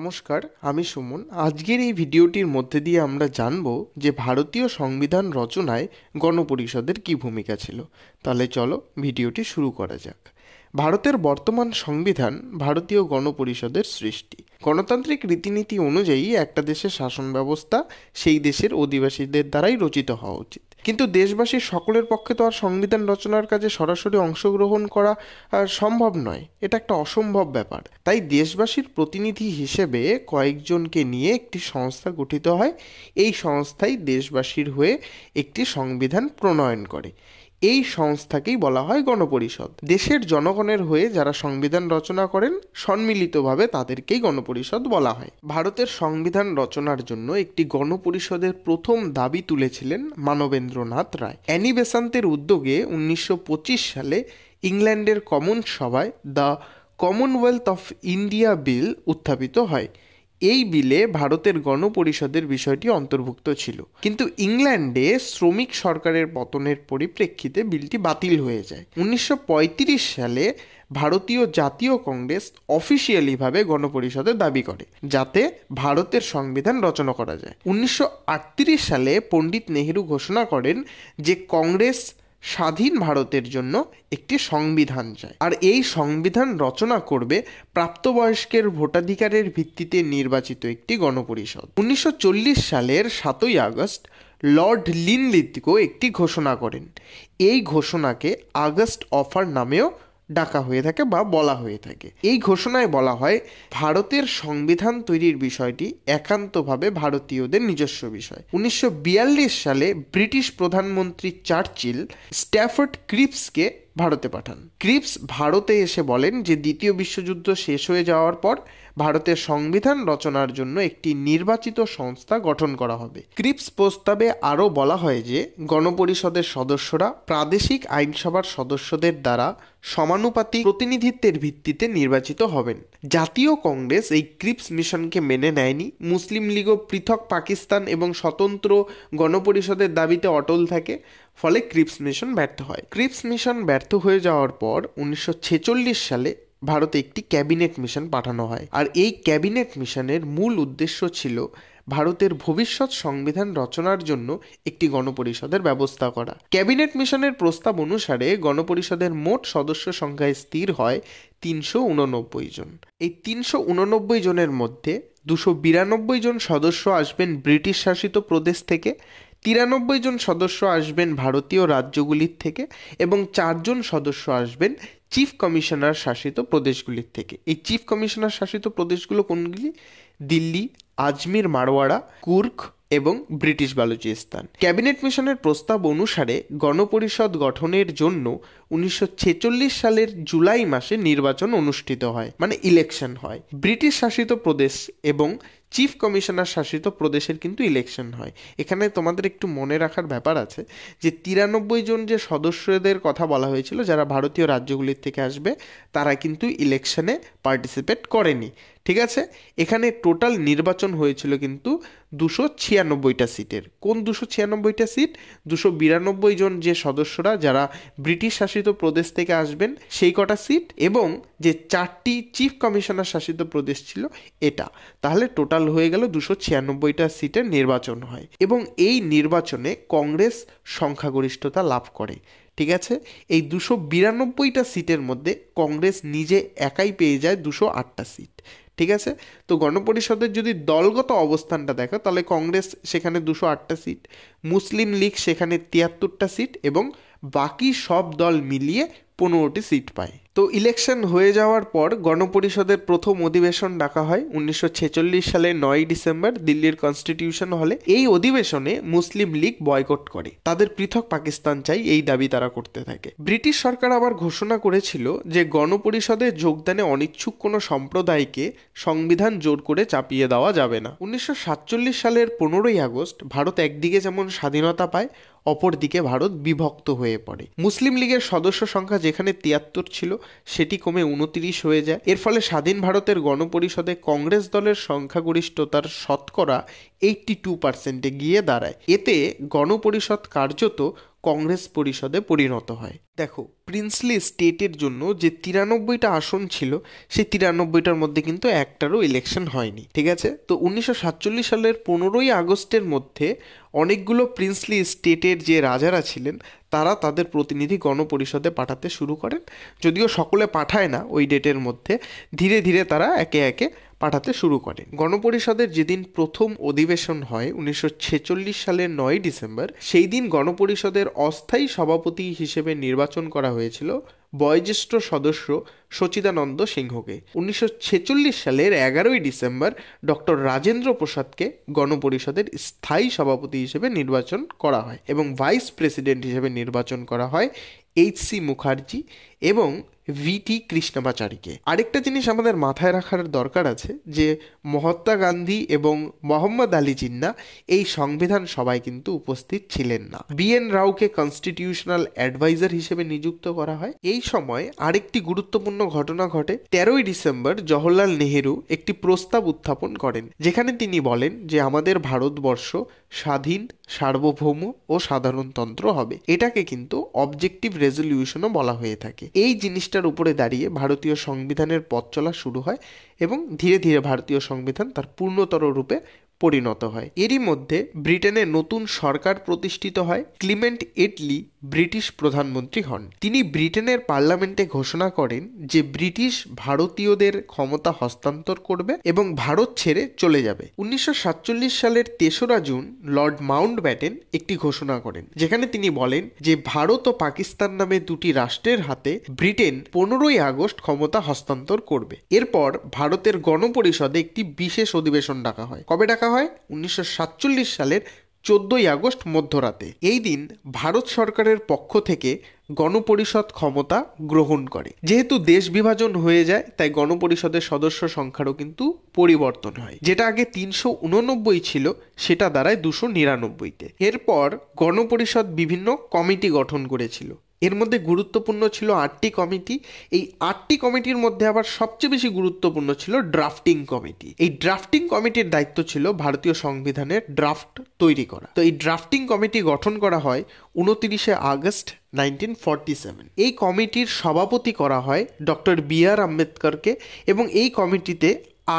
নমস্কার আমি সুমন আজকের এই ভিডিওটির মধ্যে দিয়ে আমরা জানব যে ভারতীয় সংবিধান রচনায় গণপরিষদের কী ভূমিকা ছিল তাহলে চলো ভিডিওটি শুরু করা যাক ভারতের বর্তমান সংবিধান ভারতীয় গণপরিষদের সৃষ্টি গণতান্ত্রিক রীতিনীতি অনুযায়ী একটা দেশের শাসন ব্যবস্থা সেই দেশের অধিবাসীদের দ্বারাই রচিত হওয়া উচিত কিন্তু দেশবাসীর সকলের পক্ষে তো আর সংবিধান রচনার কাজে সরাসরি অংশগ্রহণ করা সম্ভব নয় এটা একটা অসম্ভব ব্যাপার তাই দেশবাসীর প্রতিনিধি হিসেবে কয়েকজনকে নিয়ে একটি সংস্থা গঠিত হয় এই সংস্থাই দেশবাসীর হয়ে একটি সংবিধান প্রণয়ন করে এই সংস্থাকেই বলা হয় গণপরিষদ দেশের জনগণের হয়ে যারা সংবিধান রচনা করেন সম্মিলিতভাবে তাদেরকেই গণপরিষদ বলা হয় ভারতের সংবিধান রচনার জন্য একটি গণপরিষদের প্রথম দাবি তুলেছিলেন মানবেন্দ্রনাথ রায় অ্যানি বেসান্তের উদ্যোগে উনিশশো সালে ইংল্যান্ডের কমন সভায় the Commonwealth of India bill উত্থাপিত হয় এই বিলে ভারতের গণপরিষদের বিষয়টি অন্তর্ভুক্ত ছিল কিন্তু ইংল্যান্ডে শ্রমিক সরকারের পতনের পরিপ্রেক্ষিতে বিলটি বাতিল হয়ে যায় উনিশশো সালে ভারতীয় জাতীয় কংগ্রেস অফিসিয়ালিভাবে গণপরিষদে দাবি করে যাতে ভারতের সংবিধান রচনা করা যায় উনিশশো সালে পণ্ডিত নেহেরু ঘোষণা করেন যে কংগ্রেস স্বাধীন ভারতের জন্য একটি সংবিধান চায় আর এই সংবিধান রচনা করবে প্রাপ্তবয়স্কের ভোটাধিকারের ভিত্তিতে নির্বাচিত একটি গণপরিষদ উনিশশো সালের সাতই আগস্ট লর্ড লিনলিথকো একটি ঘোষণা করেন এই ঘোষণাকে আগস্ট অফার নামেও ডাকা হয়ে থাকে বা বলা হয়ে থাকে এই ঘোষণায় বলা হয় ভারতের সংবিধান তৈরির বিষয়টি একান্তভাবে ভারতীয়দের নিজস্ব বিষয় উনিশশো সালে ব্রিটিশ প্রধানমন্ত্রী চার্চিল স্ট্যাফোর্ড ক্রিপসকে ভারতে পাঠান ক্রিপস ভারতে এসে বলেন যে দ্বিতীয় বিশ্বযুদ্ধ শেষ হয়ে যাওয়ার পর ভারতের সংবিধান রচনার জন্য একটি নির্বাচিত সংস্থা গঠন করা হবে ক্রিপস প্রস্তাবে আরও বলা হয় যে গণপরিষদের সদস্যরা প্রাদেশিক আইনসভার সদস্যদের দ্বারা সমানুপাতিক প্রতিনিধিত্বের ভিত্তিতে নির্বাচিত হবেন জাতীয় কংগ্রেস এই ক্রিপস মিশনকে মেনে নেয়নি মুসলিম লীগও পৃথক পাকিস্তান এবং স্বতন্ত্র গণপরিষদের দাবিতে অটল থাকে ফলে ক্রিপস মিশন ব্যর্থ হয় ক্রিপস মিশন ব্যর্থ হয়ে যাওয়ার পর উনিশশো সালে ভারতে একটি ক্যাবিনেট মিশন পাঠানো হয় আর এই ক্যাবিনেট মিশনের মূল উদ্দেশ্য ছিল ভারতের ভবিষ্যৎ সংবিধান রচনার জন্য একটি গণপরিষদের ব্যবস্থা করা ক্যাবিনেট মিশনের প্রস্তাব অনুসারে গণপরিষদের মোট সদস্য সংখ্যায় স্থির হয় তিনশো উননব্বই জন এই তিনশো উননব্বই জনের মধ্যে দুশো বিরানব্বই জন সদস্য আসবেন ব্রিটিশ শাসিত প্রদেশ থেকে তিরানব্বই জন সদস্য আসবেন ভারতীয় রাজ্যগুলির থেকে এবং চারজন সদস্য আসবেন চিফ কমিশনার শাসিত প্রদেশগুলির থেকে এই চিফ কমিশনার শাসিত প্রদেশগুলো কোনগুলি দিল্লি আজমির মারোয়াড়া কুর্ক এবং ব্রিটিশ বালুচিস্তান ক্যাবিনেট মিশনের প্রস্তাব অনুসারে গণপরিষদ গঠনের জন্য উনিশশো সালের জুলাই মাসে নির্বাচন অনুষ্ঠিত হয় মানে ইলেকশন হয় ব্রিটিশ শাসিত প্রদেশ এবং চিফ কমিশনার শাসিত প্রদেশের কিন্তু ইলেকশন হয় এখানে তোমাদের একটু মনে রাখার ব্যাপার আছে যে তিরানব্বই জন যে সদস্যদের কথা বলা হয়েছিল যারা ভারতীয় রাজ্যগুলির থেকে আসবে তারা কিন্তু ইলেকশনে পার্টিসিপেট করেনি ঠিক আছে এখানে টোটাল নির্বাচন হয়েছিল কিন্তু দুশো ছিয়ানব্বইটা সিটের কোন দুশো ছিয়ানব্বইটা সিট দুশো বিরানব্বই জন যে সদস্যরা যারা ব্রিটিশ শাসিত শাসিত প্রদেশ থেকে আসবেন সেই কটা সিট এবং যে চারটি চিফ কমিশনার শাসিত প্রদেশ ছিল এটা তাহলে টোটাল হয়ে গেল দুশো ছিয়ানব্বইটা সিটের নির্বাচন হয় এবং এই নির্বাচনে কংগ্রেস সংখ্যাগরিষ্ঠতা লাভ করে ঠিক আছে এই দুশো বিরানব্বইটা সিটের মধ্যে কংগ্রেস নিজে একাই পেয়ে যায় দুশো আটটা সিট ঠিক আছে তো গণপরিষদের যদি দলগত অবস্থানটা দেখো তাহলে কংগ্রেস সেখানে দুশো আটটা সিট মুসলিম লীগ সেখানে তিয়াত্তরটা সিট এবং বাকি সব দল মিলিয়ে পনেরোটি সিট পায় তো ইলেকশন হয়ে যাওয়ার পর গণপরিষদের প্রথম অধিবেশন ডাকা হয় উনিশশো সালে নয় ডিসেম্বর দিল্লির কনস্টিটিউশন হলে এই অধিবেশনে মুসলিম লীগ বয়কট করে তাদের পৃথক পাকিস্তান চাই এই দাবি তারা করতে থাকে ব্রিটিশ সরকার আবার ঘোষণা করেছিল যে গণপরিষদে যোগদানে অনিচ্ছুক কোনো সম্প্রদায়কে সংবিধান জোর করে চাপিয়ে দেওয়া যাবে না উনিশশো সালের পনেরোই আগস্ট ভারত একদিকে যেমন স্বাধীনতা পায় অপরদিকে ভারত বিভক্ত হয়ে পড়ে মুসলিম লীগের সদস্য সংখ্যা যেখানে তিয়াত্তর ছিল সেটি কমে উনতিরিশ হয়ে যায় এর ফলে স্বাধীন ভারতের গণপরিষদে কংগ্রেস দলের সংখ্যাগরিষ্ঠতার শতকরা এইটটি টু পার্সেন্টে গিয়ে দাঁড়ায় এতে গণপরিষদ কার্যত কংগ্রেস পরিষদে পরিণত হয় দেখো প্রিন্সলি স্টেটের জন্য যে তিরানব্বইটা আসন ছিল সেই তিরানব্বইটার মধ্যে কিন্তু একটারও ইলেকশন হয়নি ঠিক আছে তো উনিশশো সালের পনেরোই আগস্টের মধ্যে অনেকগুলো প্রিন্সলি স্টেটের যে রাজারা ছিলেন তারা তাদের প্রতিনিধি গণপরিষদে পাঠাতে শুরু করেন যদিও সকলে পাঠায় না ওই ডেটের মধ্যে ধীরে ধীরে তারা একে একে পাঠাতে শুরু করে গণপরিষদের যেদিন প্রথম অধিবেশন হয় উনিশশো সালের নয় ডিসেম্বর সেই দিন গণপরিষদের অস্থায়ী সভাপতি হিসেবে নির্বাচন করা হয়েছিল বয়োজ্যেষ্ঠ সদস্য সচিদানন্দ সিংহকে উনিশশো সালের এগারোই ডিসেম্বর ডক্টর রাজেন্দ্র প্রসাদকে গণপরিষদের স্থায়ী সভাপতি হিসেবে নির্বাচন করা হয় এবং ভাইস প্রেসিডেন্ট হিসেবে নির্বাচন করা হয় এইচ সি মুখার্জি এবং ভিটি কৃষ্ণাচারীকে আরেকটা জিনিস আমাদের মাথায় রাখার দরকার আছে যে মহাত্মা গান্ধী এবং মোহাম্মদ আলী জিন্না এই সংবিধান সবাই কিন্তু উপস্থিত ছিলেন না বি এন রাওকে কনস্টিটিউশনাল অ্যাডভাইজার হিসেবে নিযুক্ত করা হয় এই সময় আরেকটি গুরুত্বপূর্ণ ঘটনা ঘটে তেরোই ডিসেম্বর জওহরলাল নেহেরু একটি প্রস্তাব উত্থাপন করেন যেখানে তিনি বলেন যে আমাদের ভারতবর্ষ স্বাধীন সার্বভৌম ও সাধারণতন্ত্র হবে এটাকে কিন্তু অবজেক্টিভ রেজলিউশনও বলা হয়ে থাকে এই জিনিসটার উপরে দাঁড়িয়ে ভারতীয় সংবিধানের পথ চলা শুরু হয় এবং ধীরে ধীরে ভারতীয় সংবিধান তার পূর্ণতর রূপে পরিণত হয় এরই মধ্যে ব্রিটেনে নতুন সরকার প্রতিষ্ঠিত হয় ক্লিমেন্ট এটলি ব্রিটিশ প্রধানমন্ত্রী হন তিনি ব্রিটেনের পার্লামেন্টে ঘোষণা করেন যে ব্রিটিশ ভারতীয়দের ক্ষমতা হস্তান্তর করবে এবং ভারত ছেড়ে চলে যাবে উনিশশো সালের তেসরা জুন লর্ড মাউন্ট ব্যাটেন একটি ঘোষণা করেন যেখানে তিনি বলেন যে ভারত ও পাকিস্তান নামে দুটি রাষ্ট্রের হাতে ব্রিটেন পনেরোই আগস্ট ক্ষমতা হস্তান্তর করবে এরপর ভারতের গণপরিষদে একটি বিশেষ অধিবেশন ডাকা হয় কবে ডাকা হয় উনিশশো সালের চোদ্দোই আগস্ট মধ্যরাতে এই দিন ভারত সরকারের পক্ষ থেকে গণপরিষদ ক্ষমতা গ্রহণ করে যেহেতু দেশ বিভাজন হয়ে যায় তাই গণপরিষদের সদস্য সংখ্যারও কিন্তু পরিবর্তন হয় যেটা আগে তিনশো উননব্বই ছিল সেটা দাঁড়ায় দুশো নিরানব্বইতে এরপর গণপরিষদ বিভিন্ন কমিটি গঠন করেছিল এর মধ্যে গুরুত্বপূর্ণ ছিল আটটি কমিটি এই আটটি কমিটির মধ্যে আবার সবচেয়ে বেশি গুরুত্বপূর্ণ ছিল ড্রাফটিং কমিটি এই ড্রাফটিং কমিটির দায়িত্ব ছিল ভারতীয় সংবিধানের ড্রাফট তৈরি করা তো এই ড্রাফটিং কমিটি গঠন করা হয় উনতিরিশে আগস্ট নাইনটিন এই কমিটির সভাপতি করা হয় ডক্টর বি আর আম্বেদকরকে এবং এই কমিটিতে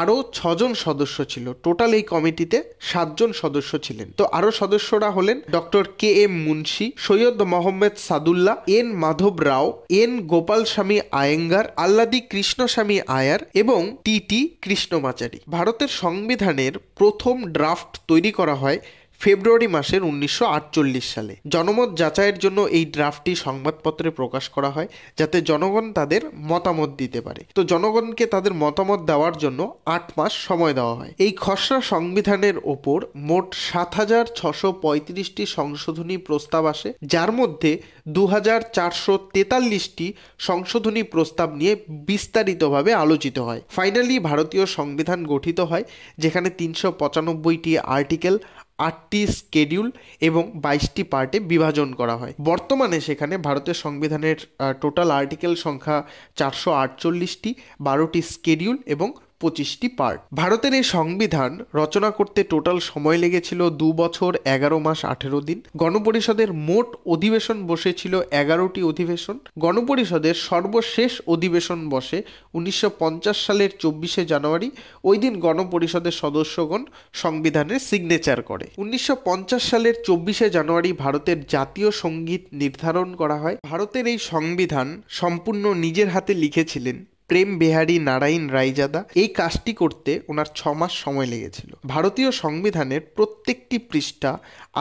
আরও ছজন সদস্য ছিল টোটাল এই কমিটিতে সাতজন সদস্য ছিলেন তো আরও সদস্যরা হলেন doctor K M Munshi Syed Mohammad Saadullah N Madhav Rao N Gopalaswami Ayyangar আল্লাদি কৃষ্ণস্বামী আয়ার এবং টি টি কৃষ্ণমাচারী ভারতের সংবিধানের প্রথম ড্রাফট তৈরি করা হয় ফেব্রুয়ারি মাসের উনিশশো সালে জনমত যাচাইয়ের জন্য এই ড্রাফটটি সংবাদপত্রে প্রকাশ করা হয় যাতে জনগণ তাদের মতামত দিতে পারে তো জনগণকে তাদের মতামত দেওয়ার জন্য আট মাস সময় দেওয়া হয় এই খসড়া সংবিধানের ওপর মোট সাত হাজার ছশো পঁয়ত্রিশটি সংশোধনী প্রস্তাব আসে যার মধ্যে দু হাজার চারশো তেতাল্লিশটি সংশোধনী প্রস্তাব নিয়ে বিস্তারিতভাবে আলোচিত হয় ফাইনালি ভারতীয় সংবিধান গঠিত হয় যেখানে তিনশো পঁচানব্বইটি আর্টিকেল আটটি স্কেডিউল এবং বাইশটি পার্টে বিভাজন করা হয় বর্তমানে সেখানে ভারতের সংবিধানের টোটাল আর্টিকেল সংখ্যা চারশো আটচল্লিশটি বারোটি স্কেডিউল এবং পঁচিশটি পার্ট ভারতের এই সংবিধান রচনা করতে টোটাল সময় লেগেছিল দু বছর এগারো মাস আঠেরো দিন গণপরিষদের মোট অধিবেশন বসেছিল এগারোটি অধিবেশন গণপরিষদের সর্বশেষ অধিবেশন বসে উনিশশো সালের চব্বিশে জানুয়ারি ওই দিন গণপরিষদের সদস্যগণ সংবিধানের সিগনেচার করে উনিশশো সালের চব্বিশে জানুয়ারি ভারতের জাতীয় সঙ্গীত নির্ধারণ করা হয় ভারতের এই সংবিধান সম্পূর্ণ নিজের হাতে লিখেছিলেন প্রেম বিহারী নারায়ণ রায়জাদা এই কাজটি করতে ওনার ছ মাস সময় লেগেছিল ভারতীয় সংবিধানের প্রত্যেকটি পৃষ্ঠা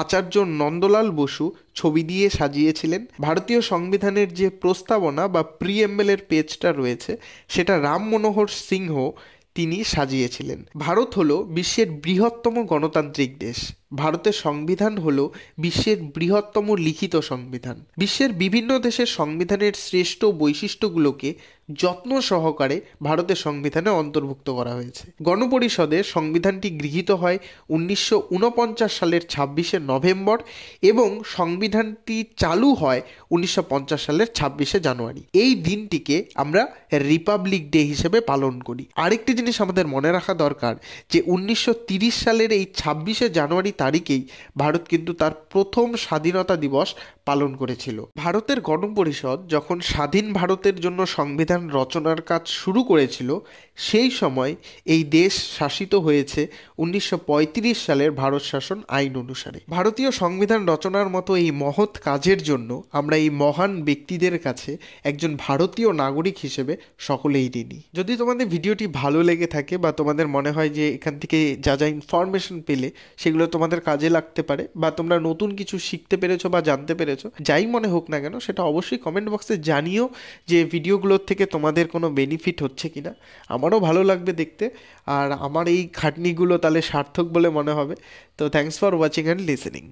আচার্য নন্দলাল বসু ছবি দিয়ে সাজিয়েছিলেন ভারতীয় সংবিধানের যে প্রস্তাবনা বা প্রিএমএলের পেজটা রয়েছে সেটা রাম মনোহর সিংহ তিনি সাজিয়েছিলেন ভারত হলো বিশ্বের বৃহত্তম গণতান্ত্রিক দেশ ভারতের সংবিধান হল বিশ্বের বৃহত্তম লিখিত সংবিধান বিশ্বের বিভিন্ন দেশের সংবিধানের শ্রেষ্ঠ বৈশিষ্ট্যগুলোকে যত্ন সহকারে ভারতের সংবিধানে অন্তর্ভুক্ত করা হয়েছে গণপরিষদে সংবিধানটি গৃহীত হয় উনিশশো সালের ছাব্বিশে নভেম্বর এবং সংবিধানটি চালু হয় উনিশশো সালের ছাব্বিশে জানুয়ারি এই দিনটিকে আমরা রিপাবলিক ডে হিসেবে পালন করি আরেকটি জিনিস আমাদের মনে রাখা দরকার যে উনিশশো সালের এই ছাব্বিশে জানুয়ারি তারিখেই ভারত কিন্তু তার প্রথম স্বাধীনতা দিবস পালন করেছিল ভারতের গণপরিষদ যখন স্বাধীন ভারতের জন্য সংবিধান রচনার কাজ শুরু করেছিল সেই সময় এই দেশ শাসিত হয়েছে উনিশশো সালের ভারত শাসন আইন অনুসারে ভারতীয় সংবিধান রচনার মতো এই মহৎ কাজের জন্য আমরা এই মহান ব্যক্তিদের কাছে একজন ভারতীয় নাগরিক হিসেবে সকলেই ঋণী যদি তোমাদের ভিডিওটি ভালো লেগে থাকে বা তোমাদের মনে হয় যে এখান থেকে যা যা ইনফরমেশন পেলে সেগুলো তোমাদের তোমাদের কাজে লাগতে পারে বা তোমরা নতুন কিছু শিখতে পেরেছো বা জানতে পেরেছো যাই মনে হোক না কেন সেটা অবশ্যই কমেন্ট বক্সে জানিও যে ভিডিওগুলোর থেকে তোমাদের কোনো বেনিফিট হচ্ছে কি না আমারও ভালো লাগবে দেখতে আর আমার এই খাটনিগুলো তাহলে সার্থক বলে মনে হবে তো thanks for watching and listening